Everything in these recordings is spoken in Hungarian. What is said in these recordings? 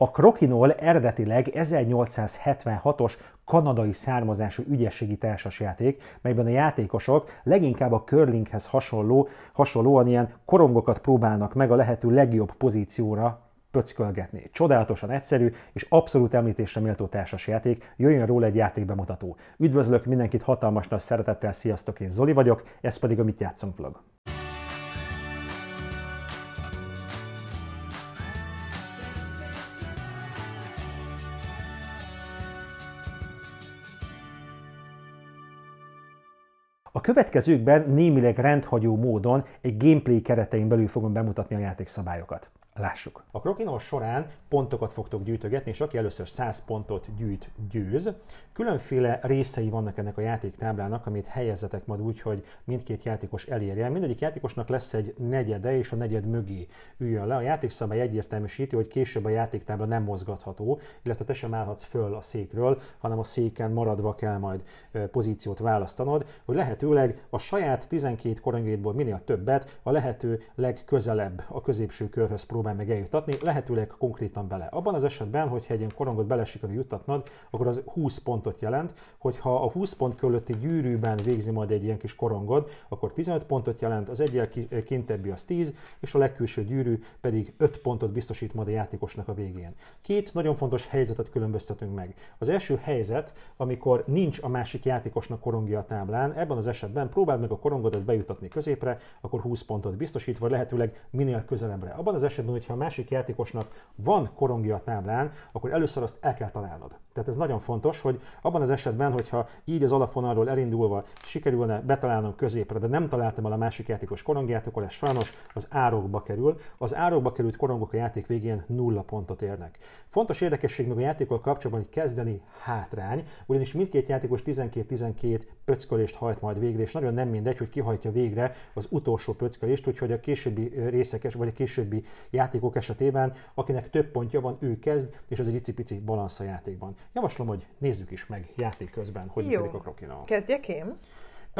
A krokinol eredetileg 1876-os kanadai származású ügyességi társasjáték, melyben a játékosok leginkább a curlinghez hasonló, hasonlóan ilyen korongokat próbálnak meg a lehető legjobb pozícióra pöckölgetni. Csodálatosan egyszerű és abszolút említésre méltó társasjáték, jöjjön róla egy játékbemutató. Üdvözlök mindenkit hatalmas nagy szeretettel, sziasztok, én Zoli vagyok, ez pedig a Mit játszunk vlog. A következőkben némileg rendhagyó módon egy gameplay keretein belül fogom bemutatni a játékszabályokat. Lássuk. A krokinol során pontokat fogtok gyűjtögetni, és aki először 100 pontot gyűjt, győz. Különféle részei vannak ennek a játéktáblának, amit helyezzetek majd úgy, hogy mindkét játékos elérje. Mindegyik játékosnak lesz egy negyede, és a negyed mögé üljön le. A játékszabály egyértelműsíti, hogy később a játéktábla nem mozgatható, illetve te sem állhatsz föl a székről, hanem a széken maradva kell majd pozíciót választanod, hogy lehetőleg a saját 12 korongétból minél többet a lehető legközelebb a középső körhöz próbál próbál meg eljuttatni, lehetőleg konkrétan bele. Abban az esetben, hogyha egy ilyen korongot belesikerül juttatnod, akkor az 20 pontot jelent, hogyha a 20 pont körülötti gyűrűben végzi majd egy ilyen kis korongod, akkor 15 pontot jelent, az egyel eh, kintebbi az 10, és a legkülső gyűrű pedig 5 pontot biztosít majd a játékosnak a végén. Két nagyon fontos helyzetet különböztetünk meg. Az első helyzet, amikor nincs a másik játékosnak korongja a táblán, ebben az esetben próbáld meg a korongodat bejutatni középre, akkor 20 pontot biztosít, vagy lehetőleg minél közelebbre. Abban az esetben, hogyha a másik játékosnak van korongja a táblán, akkor először azt el kell találnod. Tehát ez nagyon fontos, hogy abban az esetben, hogyha így az alapvonalról elindulva sikerülne betalálnom középre, de nem találtam el a másik játékos korongját, akkor ez sajnos az árokba kerül. Az árokba került korongok a játék végén nulla pontot érnek. Fontos érdekesség még a játékkal kapcsolatban, hogy kezdeni hátrány, ugyanis mindkét játékos 12-12 pöckölést hajt majd végre, és nagyon nem mindegy, hogy kihajtja végre az utolsó pöckölést, úgyhogy a későbbi részekes vagy a későbbi játékos játékok esetében, akinek több pontja van, ő kezd, és ez egy icipici balansz a játékban. Javaslom, hogy nézzük is meg játék közben, hogy Jó. működik a krokinó. Kezdjek én?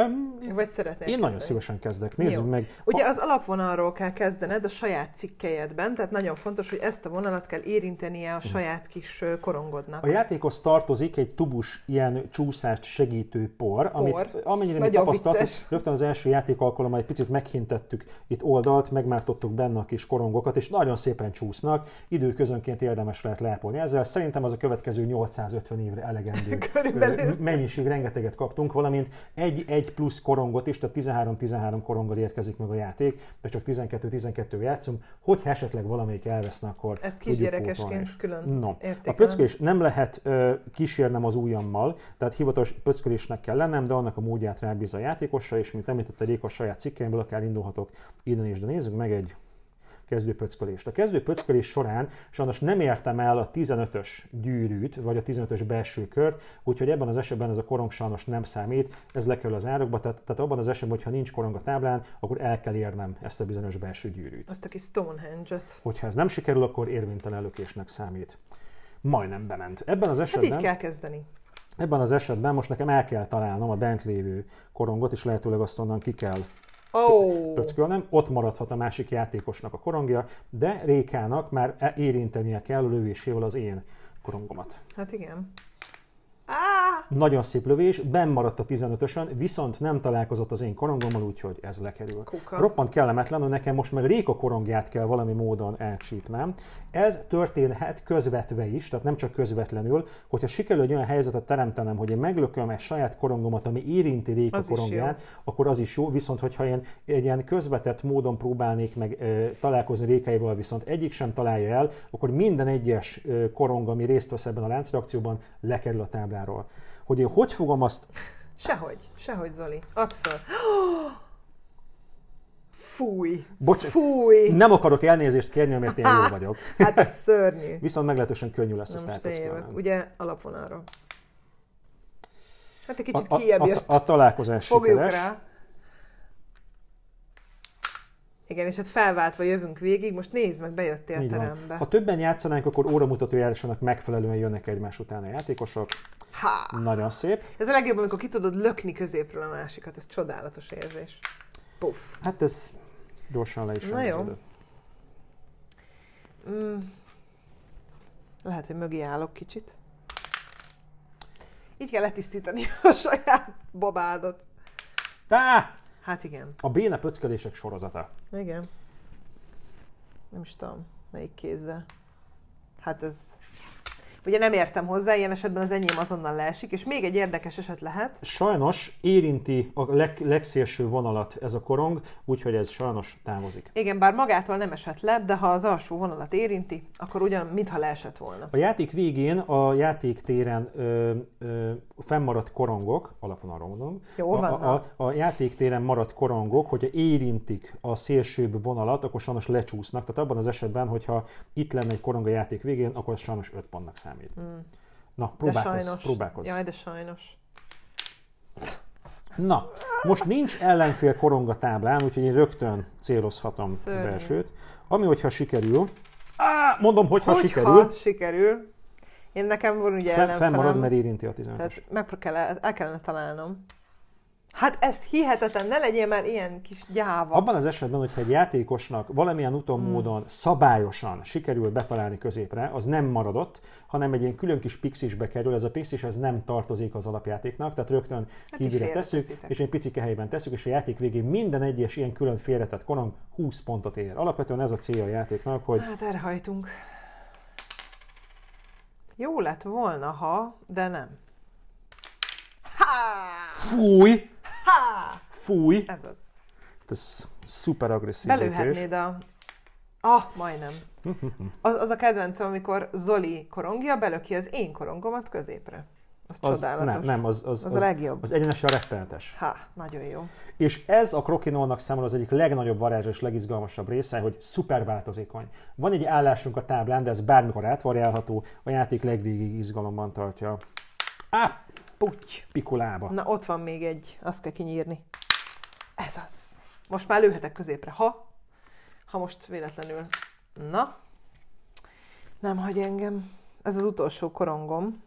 Um, Vagy szeretnél Én kezdeni? nagyon szívesen kezdek. Nézzük Jó. meg. Ugye az alapvonalról kell kezdened a saját cikkelyedben, tehát nagyon fontos, hogy ezt a vonalat kell érintenie a mhm. saját kis korongodnak. A játékhoz tartozik egy tubus ilyen csúszást segítő por, por. amit amennyire mi tapasztaltuk, rögtön az első játék alkalommal egy picit meghintettük itt oldalt, megmártottuk benne a kis korongokat, és nagyon szépen csúsznak. Időközönként érdemes lehet lápolni. ezzel. Szerintem az a következő 850 évre elegendő mennyiség, rengeteget kaptunk, valamint egy, egy egy plusz korongot is, tehát 13-13 koronggal érkezik meg a játék, de csak 12-12 játszunk, hogyha esetleg valamelyik elveszne, akkor Ez kisgyerekesként külön no. A pöckölés nem lehet ö, kísérnem az ujjammal, tehát hivatalos pöckölésnek kell lennem, de annak a módját rábíz a játékosra, és mint említette Réka saját cikkeimből, akár indulhatok innen is, de nézzük meg egy kezdőpöckölést. A kezdőpöckölés során sajnos nem értem el a 15-ös gyűrűt, vagy a 15-ös belső kört, úgyhogy ebben az esetben ez a korong sajnos nem számít, ez lekerül az árokba, tehát, tehát abban az esetben, hogyha nincs korong a táblán, akkor el kell érnem ezt a bizonyos belső gyűrűt. Azt a kis Stonehenge-et. Hogyha ez nem sikerül, akkor érvénytelen lökésnek számít. Majdnem bement. Ebben az esetben... Hát így kell kezdeni. Ebben az esetben most nekem el kell találnom a bent lévő korongot, és lehetőleg azt onnan ki kell oh. pöckölnem, ott maradhat a másik játékosnak a korongja, de Rékának már e- érintenie kell lövésével az én korongomat. Hát igen. Nagyon szép lövés, benn maradt a 15-ösön, viszont nem találkozott az én korongommal, úgyhogy ez lekerül. Kuka. Roppant kellemetlen, hogy nekem most meg Réka korongját kell valami módon elcsípnem. Ez történhet közvetve is, tehát nem csak közvetlenül, hogyha sikerül egy olyan helyzetet teremtenem, hogy én meglököm egy saját korongomat, ami érinti Réka az korongját, akkor az is jó, viszont hogyha én egy ilyen közvetett módon próbálnék meg e, találkozni Rékaival, viszont egyik sem találja el, akkor minden egyes korong, ami részt vesz ebben a láncreakcióban, lekerül a tábláról hogy én hogy fogom azt... Sehogy, sehogy Zoli, add föl. Fúj! Bocs, Fúj! Nem akarok elnézést kérni, amiért én jó vagyok. hát ez szörnyű. Viszont meglehetősen könnyű lesz ezt elkezdeni. Ugye alapvonalra. Hát egy kicsit a, a, a, a találkozás Fogjuk sikeres. rá. Igen, és hát felváltva jövünk végig, most nézd meg, bejöttél a terembe. Ha többen játszanánk, akkor óramutató járásnak megfelelően jönnek egymás után a játékosok. Ha. Nagyon szép. Ez a legjobb, amikor ki tudod lökni középről a másikat, ez csodálatos érzés. Puff. Hát ez gyorsan le is Na jó. Mm. Lehet, hogy mögé állok kicsit. Így kell letisztítani a saját babádat. Tá! Hát igen. A béna pöckelések sorozata. Igen. Nem is tudom, melyik kézzel. Hát ez Ugye nem értem hozzá, ilyen esetben az enyém azonnal leesik, és még egy érdekes eset lehet. Sajnos érinti a leg, legszélső vonalat ez a korong, úgyhogy ez sajnos távozik. Igen, bár magától nem esett le, de ha az alsó vonalat érinti, akkor ugyan mintha leesett volna. A játék végén a játéktéren ö, ö, fennmaradt korongok, alapon arra mondom, Jó, a, a, a, a játéktéren maradt korongok, hogyha érintik a szélsőbb vonalat, akkor sajnos lecsúsznak. Tehát abban az esetben, hogyha itt lenne egy korong a játék végén, akkor ez sajnos 5 pontnak számít számít. Mm. Na, próbálkozz, próbálkozz. Jaj, de sajnos. Na, most nincs ellenfél korong a táblán, úgyhogy én rögtön célozhatom Szörnyű. a belsőt. Ami, hogyha sikerül... Á, mondom, hogyha, hogyha sikerül. sikerül. Én nekem van ugye Fenn, ellenfelem. Fennmarad, mert érinti a 15 Tehát meg kell, el kellene találnom. Hát ezt hihetetlen, ne legyél már ilyen kis gyáva. Abban az esetben, hogyha egy játékosnak valamilyen úton, hmm. szabályosan sikerül betalálni középre, az nem maradott, hanem egy ilyen külön kis pixisbe kerül, ez a pixis ez nem tartozik az alapjátéknak, tehát rögtön hát kívülre tesszük, teszitek. és egy picike helyben tesszük, és a játék végén minden egyes ilyen külön félretett korom 20 pontot ér. Alapvetően ez a célja a játéknak, hogy... Hát elhajtunk. Jó lett volna, ha, de nem. Ha! Fúj! Ha! Fúj! Ez az. Ez szuper agresszív Belőhetnéd a... Ah, majdnem. Az, az a kedvencem, amikor Zoli korongja, belöki az én korongomat középre. Az, az csodálatos. Nem, nem, az, az, az, az, legjobb. az egyenesen rettenetes. Ha, nagyon jó. És ez a krokinolnak számol az egyik legnagyobb varázsa és legizgalmasabb része, hogy szuper változékony. Van egy állásunk a táblán, de ez bármikor átvariálható, a játék legvégig izgalomban tartja. Á, Puty, pikulába. Na, ott van még egy, azt kell kinyírni. Ez az. Most már lőhetek középre, ha, ha most véletlenül. Na, nem hagy engem. Ez az utolsó korongom.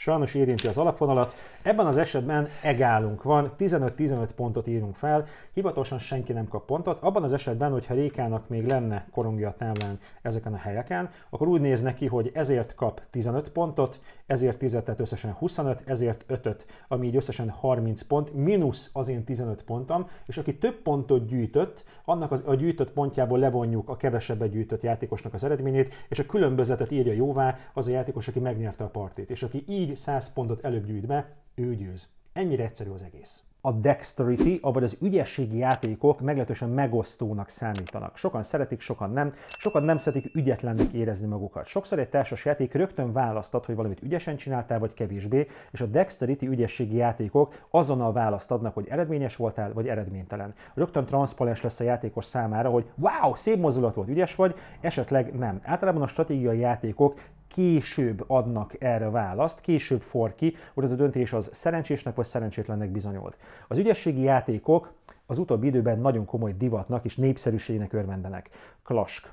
sajnos érinti az alapvonalat. Ebben az esetben egálunk van, 15-15 pontot írunk fel, hivatalosan senki nem kap pontot. Abban az esetben, hogyha Rékának még lenne korongja a táblán ezeken a helyeken, akkor úgy néz neki, hogy ezért kap 15 pontot, ezért 10 tehát összesen 25, ezért 5 ami így összesen 30 pont, mínusz az én 15 pontom, és aki több pontot gyűjtött, annak az, a gyűjtött pontjából levonjuk a kevesebbet gyűjtött játékosnak az eredményét, és a különbözetet írja jóvá az a játékos, aki megnyerte a partit. És aki így így 100 pontot előbb gyűjt be, ő győz. Ennyire egyszerű az egész a dexterity, avagy az ügyességi játékok meglehetősen megosztónak számítanak. Sokan szeretik, sokan nem. Sokan nem szeretik ügyetlennek érezni magukat. Sokszor egy társas játék rögtön választat, hogy valamit ügyesen csináltál, vagy kevésbé, és a dexterity ügyességi játékok azonnal választ adnak, hogy eredményes voltál, vagy eredménytelen. Rögtön transzparens lesz a játékos számára, hogy wow, szép mozdulat volt, ügyes vagy, esetleg nem. Általában a stratégiai játékok később adnak erre választ, később for ki, hogy ez a döntés az szerencsésnek vagy szerencsétlennek bizonyult. Az ügyességi játékok az utóbbi időben nagyon komoly divatnak és népszerűségnek örvendenek. Klask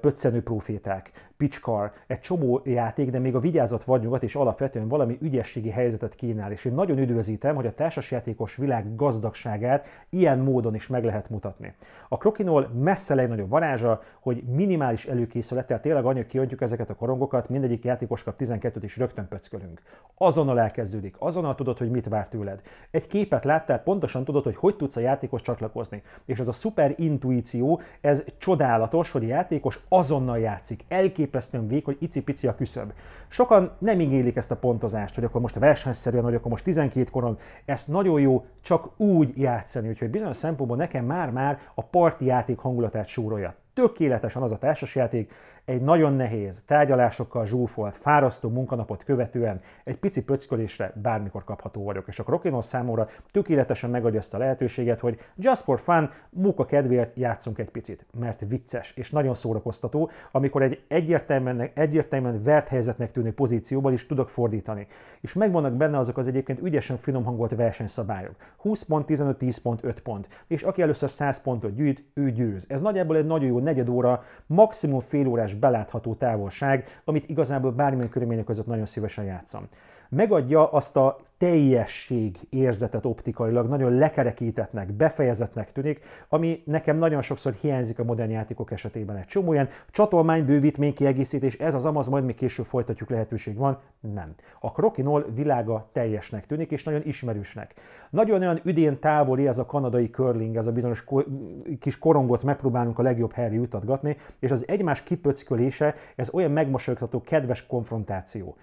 pöccenő proféták, pitchcar, egy csomó játék, de még a vigyázat vadnyugat és alapvetően valami ügyességi helyzetet kínál, és én nagyon üdvözítem, hogy a társasjátékos világ gazdagságát ilyen módon is meg lehet mutatni. A Krokinol messze legnagyobb varázsa, hogy minimális előkészülettel tényleg hogy kiöntjük ezeket a korongokat, mindegyik játékos kap 12-t és rögtön pöckölünk. Azonnal elkezdődik, azonnal tudod, hogy mit vár tőled. Egy képet láttál, pontosan tudod, hogy hogy tudsz a játékos csatlakozni. És ez a szuper intuíció, ez csodálatos, hogy a játék játékos azonnal játszik. Elképesztően vékony, icipici a küszöb. Sokan nem igélik ezt a pontozást, hogy akkor most versenyszerűen, hogy akkor most 12 koron, ezt nagyon jó csak úgy játszani, úgyhogy bizonyos szempontból nekem már-már a parti játék hangulatát súrolja tökéletesen az a társasjáték, egy nagyon nehéz, tárgyalásokkal zsúfolt, fárasztó munkanapot követően egy pici pöckölésre bármikor kapható vagyok. És a Krokinos számomra tökéletesen megadja azt a lehetőséget, hogy just for fun, munka kedvéért játszunk egy picit, mert vicces és nagyon szórakoztató, amikor egy egyértelműen, egyértelműen vert helyzetnek tűnő pozícióban is tudok fordítani. És megvannak benne azok az egyébként ügyesen finom hangolt versenyszabályok. 20 pont, 15, 10 pont, 5 pont. És aki először 100 pontot gyűjt, ő győz. Ez nagyjából egy nagyon jó negyed óra, maximum fél órás belátható távolság, amit igazából bármilyen körülmények között nagyon szívesen játszom megadja azt a teljesség érzetet optikailag, nagyon lekerekítetnek, befejezetnek tűnik, ami nekem nagyon sokszor hiányzik a modern játékok esetében egy csomó ilyen csatolmány, bővítmény, kiegészítés, ez az amaz, majd még később folytatjuk, lehetőség van, nem. A krokinol világa teljesnek tűnik, és nagyon ismerősnek. Nagyon olyan üdén távoli ez a kanadai curling, ez a bizonyos ko- kis korongot megpróbálunk a legjobb helyre jutatgatni, és az egymás kipöckölése, ez olyan megmosolyogtató, kedves konfrontáció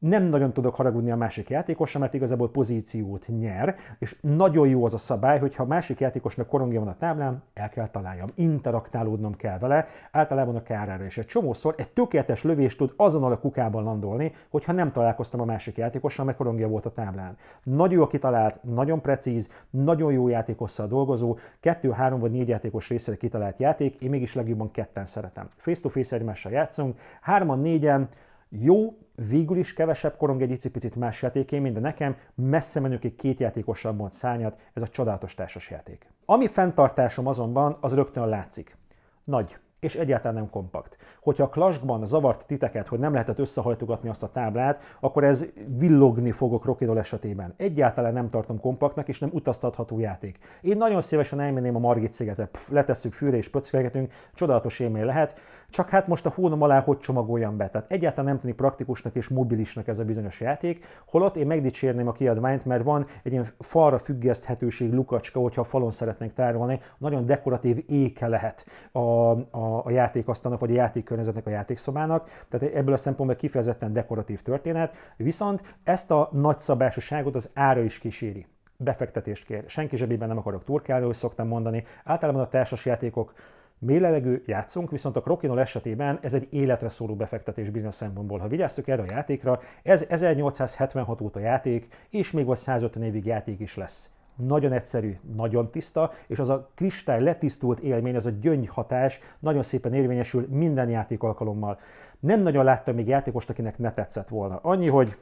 nem nagyon tudok haragudni a másik játékosra, mert igazából pozíciót nyer, és nagyon jó az a szabály, hogy ha a másik játékosnak korongja van a táblán, el kell találjam, interaktálódnom kell vele, általában a kárára, is. egy csomószor egy tökéletes lövést tud azonnal a kukában landolni, hogyha nem találkoztam a másik játékossal, mert korongja volt a táblán. Nagyon jó kitalált, nagyon precíz, nagyon jó játékosszal dolgozó, kettő, három vagy négy játékos részére kitalált játék, én mégis legjobban ketten szeretem. Face-to-face egymással játszunk, hárman, négyen, jó, végül is kevesebb korong egy picit más játékén, de nekem, messze menőkig két játékossal mond szárnyat, ez a csodálatos társas játék. Ami fenntartásom azonban, az rögtön látszik. Nagy és egyáltalán nem kompakt. Hogyha a Clashban zavart titeket, hogy nem lehetett összehajtogatni azt a táblát, akkor ez villogni fogok Rokidol esetében. Egyáltalán nem tartom kompaktnak, és nem utaztatható játék. Én nagyon szívesen elmenném a Margit szigetre, letesszük fűre és pöckelgetünk, csodálatos élmény lehet, csak hát most a hónom alá hogy csomagoljam be? Tehát egyáltalán nem tűnik praktikusnak és mobilisnak ez a bizonyos játék, holott én megdicsérném a kiadványt, mert van egy ilyen falra függeszthetőség lukacska, hogyha a falon szeretnénk tárolni, nagyon dekoratív éke lehet a, a, a játékasztalnak, vagy a játékkörnyezetnek, a játékszobának, tehát ebből a szempontból kifejezetten dekoratív történet, viszont ezt a nagyszabásúságot az ára is kíséri befektetést kér. Senki zsebében nem akarok turkálni, hogy szoktam mondani. Általában a társasjátékok mély levegő, játszunk, viszont a Crokinol esetében ez egy életre szóló befektetés bizonyos szempontból. Ha vigyáztuk erre a játékra, ez 1876 óta játék, és még vagy 150 évig játék is lesz. Nagyon egyszerű, nagyon tiszta, és az a kristály letisztult élmény, az a hatás nagyon szépen érvényesül minden játék alkalommal. Nem nagyon láttam még játékost, akinek ne tetszett volna. Annyi, hogy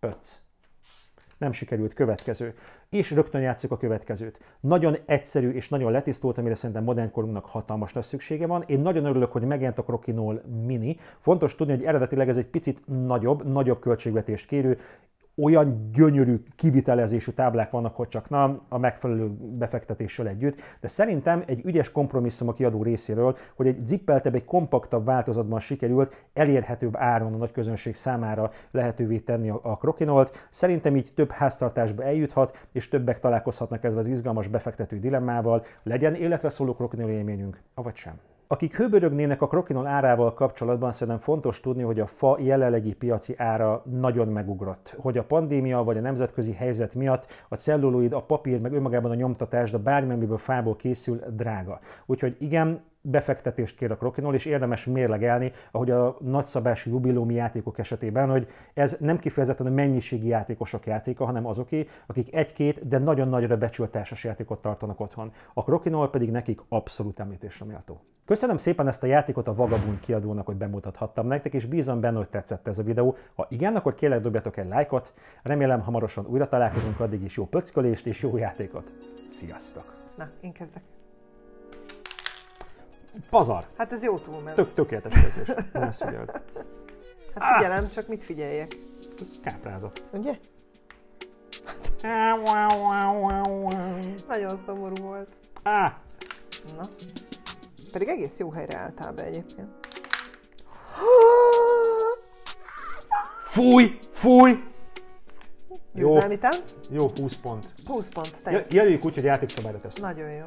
5 nem sikerült, következő. És rögtön játszik a következőt. Nagyon egyszerű és nagyon letisztult, amire szerintem modern korunknak hatalmas lesz szüksége van. Én nagyon örülök, hogy megjelent a Crokinol Mini. Fontos tudni, hogy eredetileg ez egy picit nagyobb, nagyobb költségvetést kérő, olyan gyönyörű kivitelezésű táblák vannak, hogy csak nem a megfelelő befektetéssel együtt, de szerintem egy ügyes kompromisszum a kiadó részéről, hogy egy zippeltebb, egy kompaktabb változatban sikerült elérhetőbb áron a nagy közönség számára lehetővé tenni a krokinolt. Szerintem így több háztartásba eljuthat, és többek találkozhatnak ezzel az izgalmas befektető dilemmával, legyen életre szóló krokinol élményünk, avagy sem. Akik hőbörögnének a krokinol árával kapcsolatban, szerintem fontos tudni, hogy a fa jelenlegi piaci ára nagyon megugrott. Hogy a pandémia vagy a nemzetközi helyzet miatt a celluloid, a papír, meg önmagában a nyomtatás, de bármilyen, fából készül, drága. Úgyhogy igen, befektetést kér a Krokinól, és érdemes mérlegelni, ahogy a nagyszabású jubilómi játékok esetében, hogy ez nem kifejezetten a mennyiségi játékosok játéka, hanem azoké, akik egy-két, de nagyon nagyra becsültársas játékot tartanak otthon. A Krokinol pedig nekik abszolút említésre méltó. Köszönöm szépen ezt a játékot a Vagabund kiadónak, hogy bemutathattam nektek, és bízom benne, hogy tetszett ez a videó. Ha igen, akkor kérlek dobjatok egy lájkot. Remélem hamarosan újra találkozunk, addig is jó pöckölést és jó játékot. Sziasztok! Na, én kezdek. Pazar. Hát ez jó túlment. Tök, tökéletes kezdés. Nem ezt figyeld. Hát figyelem, ah! csak mit figyeljek? Ez káprázat. Ugye? Nagyon szomorú volt. Ah. Na. Pedig egész jó helyre álltál be egyébként. Fúj! Fúj! Jó. tánc? Jó, 20 pont. 20 pont, tánc. Jelöljük úgy, hogy játékszabályra tesz. Nagyon jó.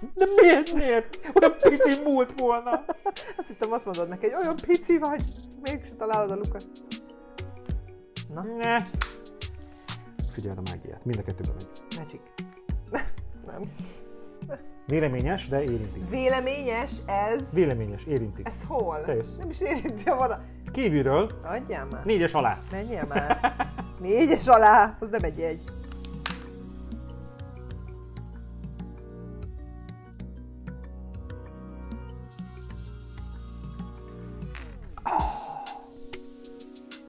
De miért, miért? Olyan pici múlt volna. Azt hittem azt mondod neki, hogy olyan pici vagy, mégis találod a lukat. Na? Ne. Figyeld a mágiát, mind a kettőben megy. Magic. Nem. Véleményes, de érinti. Véleményes ez? Véleményes, érinti. Ez hol? Teljes. Nem is érinti a vada. Kívülről. Adjál már. Négyes alá. Menjél már. Négyes alá, az nem egy egy.